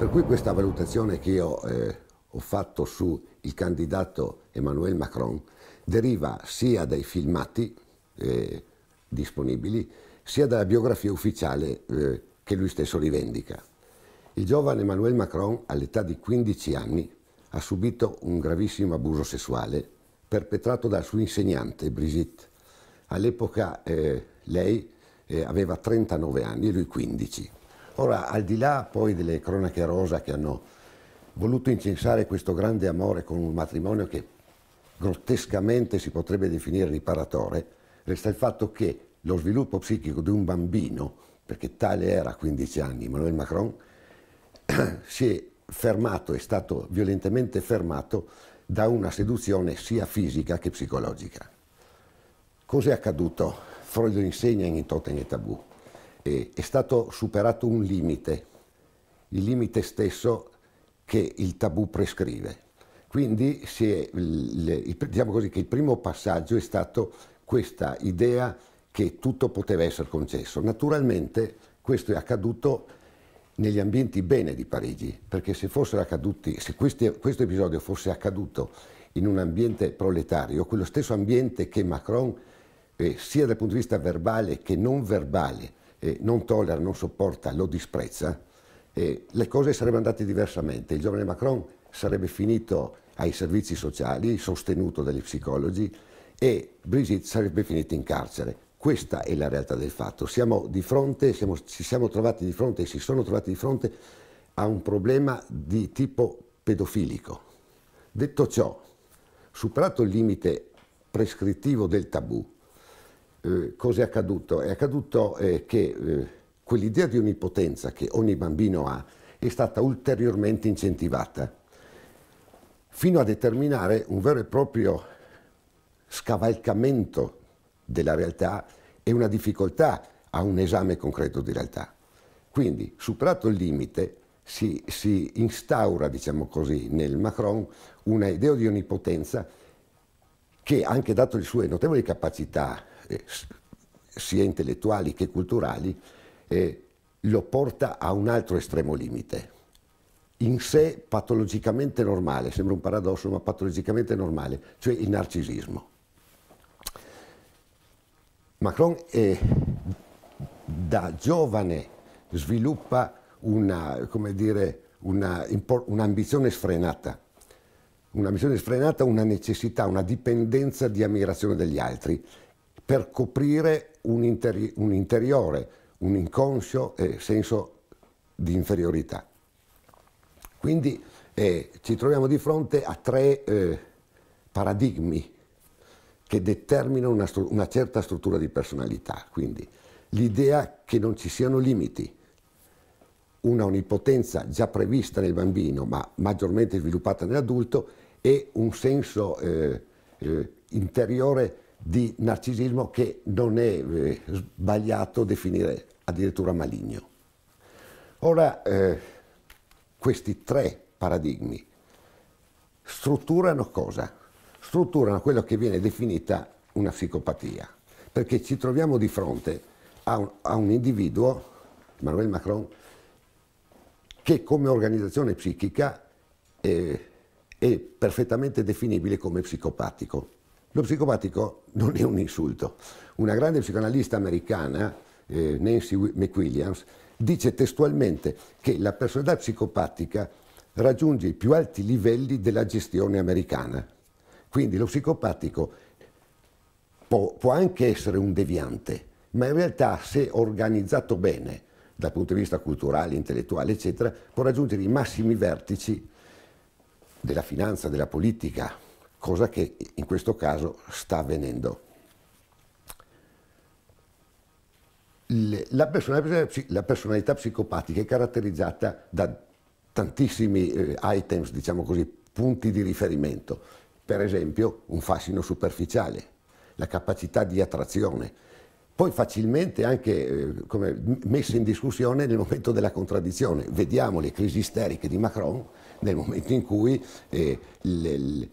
Per cui questa valutazione che io eh, ho fatto su il candidato Emmanuel Macron deriva sia dai filmati eh, disponibili, sia dalla biografia ufficiale eh, che lui stesso rivendica. Il giovane Emmanuel Macron, all'età di 15 anni, ha subito un gravissimo abuso sessuale perpetrato dal suo insegnante Brigitte. All'epoca eh, lei eh, aveva 39 anni e lui 15. Ora, al di là poi delle cronache rosa che hanno voluto incensare questo grande amore con un matrimonio che grottescamente si potrebbe definire riparatore, resta il fatto che lo sviluppo psichico di un bambino, perché tale era a 15 anni Emmanuel Macron, si è fermato, è stato violentemente fermato da una seduzione sia fisica che psicologica. Cos'è accaduto? Freud lo insegna in Totem e Tabù eh, è stato superato un limite, il limite stesso che il tabù prescrive. Quindi è, diciamo così, che il primo passaggio è stato questa idea che tutto poteva essere concesso. Naturalmente questo è accaduto negli ambienti bene di Parigi, perché se, accaduti, se questi, questo episodio fosse accaduto in un ambiente proletario, quello stesso ambiente che Macron, eh, sia dal punto di vista verbale che non verbale, eh, non tollera, non sopporta, lo disprezza, eh, le cose sarebbero andate diversamente. Il giovane Macron sarebbe finito ai servizi sociali, sostenuto dagli psicologi, e Brigitte sarebbe finita in carcere. Questa è la realtà del fatto. Siamo di fronte, siamo, ci siamo trovati di fronte, e si sono trovati di fronte a un problema di tipo pedofilico. Detto ciò, superato il limite prescrittivo del tabù, eh, cosa è accaduto? È accaduto eh, che eh, quell'idea di onnipotenza che ogni bambino ha è stata ulteriormente incentivata, fino a determinare un vero e proprio scavalcamento della realtà e una difficoltà a un esame concreto di realtà. Quindi, superato il limite, si, si instaura, diciamo così, nel Macron una idea di onnipotenza che, anche dato le sue notevoli capacità eh, sia intellettuali che culturali, eh, lo porta a un altro estremo limite. In sé patologicamente normale, sembra un paradosso, ma patologicamente normale, cioè il narcisismo. Macron è, eh, da giovane sviluppa un'ambizione un sfrenata, un'ambizione sfrenata, una necessità, una dipendenza di ammirazione degli altri per coprire un, interi un interiore, un inconscio eh, senso di inferiorità. Quindi eh, ci troviamo di fronte a tre eh, paradigmi che determinano una, una certa struttura di personalità, quindi l'idea che non ci siano limiti, una onnipotenza già prevista nel bambino ma maggiormente sviluppata nell'adulto e un senso eh, eh, interiore di narcisismo che non è eh, sbagliato definire addirittura maligno. Ora, eh, questi tre paradigmi strutturano cosa? Strutturano quello che viene definita una psicopatia, perché ci troviamo di fronte a un, a un individuo, Emmanuel Macron, che come organizzazione psichica eh, è perfettamente definibile come psicopatico lo psicopatico non è un insulto. Una grande psicoanalista americana, eh, Nancy McWilliams, dice testualmente che la personalità psicopatica raggiunge i più alti livelli della gestione americana. Quindi lo psicopatico può, può anche essere un deviante, ma in realtà se organizzato bene, dal punto di vista culturale, intellettuale, eccetera, può raggiungere i massimi vertici della finanza, della politica, cosa che in questo caso sta avvenendo. La personalità, la personalità psicopatica è caratterizzata da tantissimi eh, items, diciamo così, punti di riferimento. Per esempio un fascino superficiale, la capacità di attrazione, poi facilmente anche eh, messe in discussione nel momento della contraddizione. Vediamo le crisi isteriche di Macron nel momento in cui eh, le,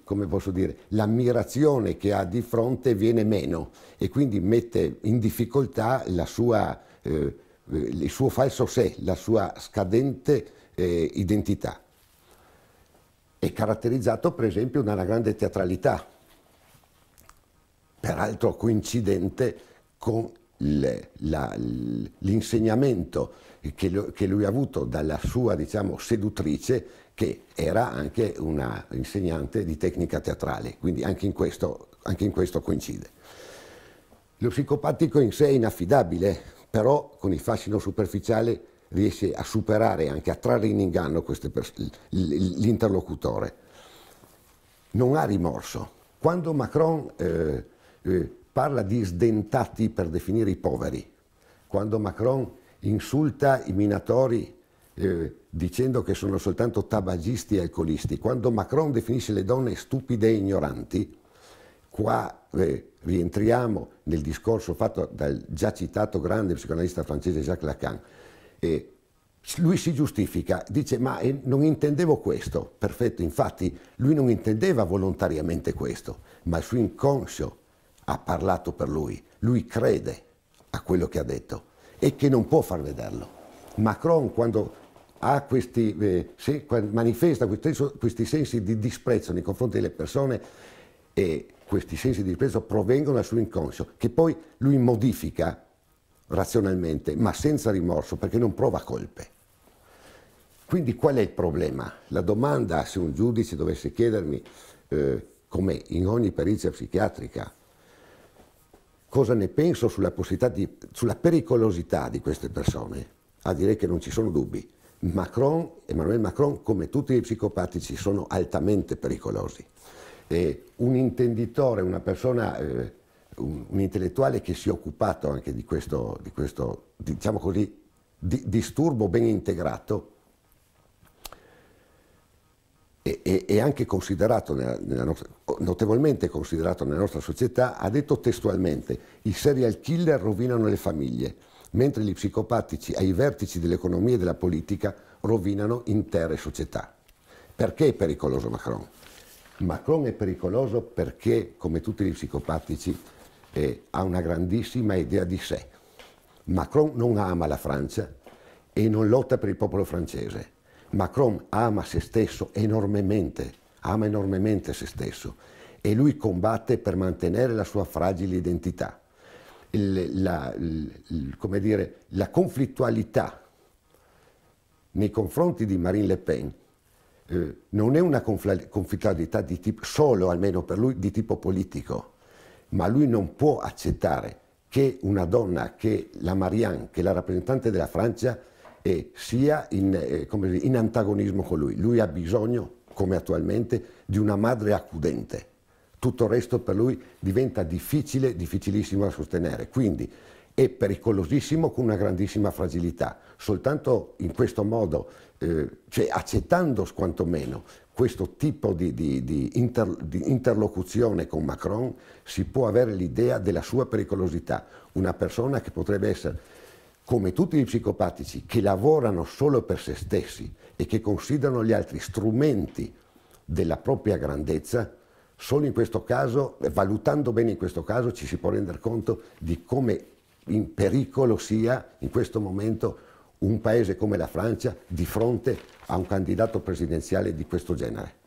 dire, l'ammirazione che ha di fronte viene meno e quindi mette in difficoltà sua, eh, il suo falso sé, la sua scadente eh, identità. È caratterizzato per esempio da una grande teatralità, peraltro coincidente con l'insegnamento che, lui ha avuto dalla sua diciamo, seduttrice che era anche una insegnante di tecnica teatrale, quindi anche in questo, anche in questo coincide. Lo psicopatico in sé è inaffidabile, però con il fascino superficiale riesce a superare e anche a trarre in inganno l'interlocutore. Non ha rimorso. Quando Macron eh, eh, parla di sdentati per definire i poveri, quando Macron insulta i minatori eh, dicendo che sono soltanto tabagisti e alcolisti, quando Macron definisce le donne stupide e ignoranti, qua eh, rientriamo nel discorso fatto dal già citato grande psicanalista francese Jacques Lacan. Eh, lui si giustifica, dice ma eh, non intendevo questo, perfetto, infatti lui non intendeva volontariamente questo, ma il suo inconscio ha parlato per lui, lui crede a quello che ha detto e che non può far vederlo. Macron quando questi, eh, se, manifesta questi, questi, sensi di disprezzo nei confronti delle persone e questi sensi di disprezzo provengono dal suo inconscio, che poi lui modifica razionalmente, ma senza rimorso, perché non prova colpe. Quindi qual è il problema? La domanda, se un giudice dovesse chiedermi, eh, come in ogni perizia psichiatrica, cosa ne penso sulla, di, sulla pericolosità di queste persone? A dire che non ci sono dubbi. Macron, Emmanuel Macron, come tutti i psicopatici, sono altamente pericolosi. E un intenditore, una persona, eh, un, un, intellettuale che si è occupato anche di questo, di questo diciamo così, di, disturbo ben integrato, e, e anche considerato nella, nella nostra, notevolmente considerato nella nostra società, ha detto testualmente i serial killer rovinano le famiglie, mentre gli psicopatici ai vertici dell'economia e della politica rovinano intere società. Perché è pericoloso Macron? Macron è pericoloso perché, come tutti gli psicopatici, eh, ha una grandissima idea di sé. Macron non ama la Francia e non lotta per il popolo francese Macron ama se stesso enormemente, ama enormemente se stesso e lui combatte per mantenere la sua fragile identità. Il, la, il, dire, la conflittualità nei confronti di Marine Le Pen eh, non è una conflittualità di tipo, solo almeno per lui di tipo politico, ma lui non può accettare che una donna, che la Marianne, che la rappresentante della Francia, e sia in, eh, dire, in antagonismo con lui. Lui ha bisogno, come attualmente, di una madre accudente. Tutto il resto per lui diventa difficile, difficilissimo da sostenere. Quindi è pericolosissimo con una grandissima fragilità. Soltanto in questo modo, eh, cioè accettando quantomeno questo tipo di, di, di, inter, di, interlocuzione con Macron si può avere l'idea della sua pericolosità, una persona che potrebbe essere come tutti gli psicopatici che lavorano solo per se stessi e che considerano gli altri strumenti della propria grandezza, solo in questo caso, valutando bene in questo caso, ci si può rendere conto di come in pericolo sia in questo momento un paese come la Francia di fronte a un candidato presidenziale di questo genere.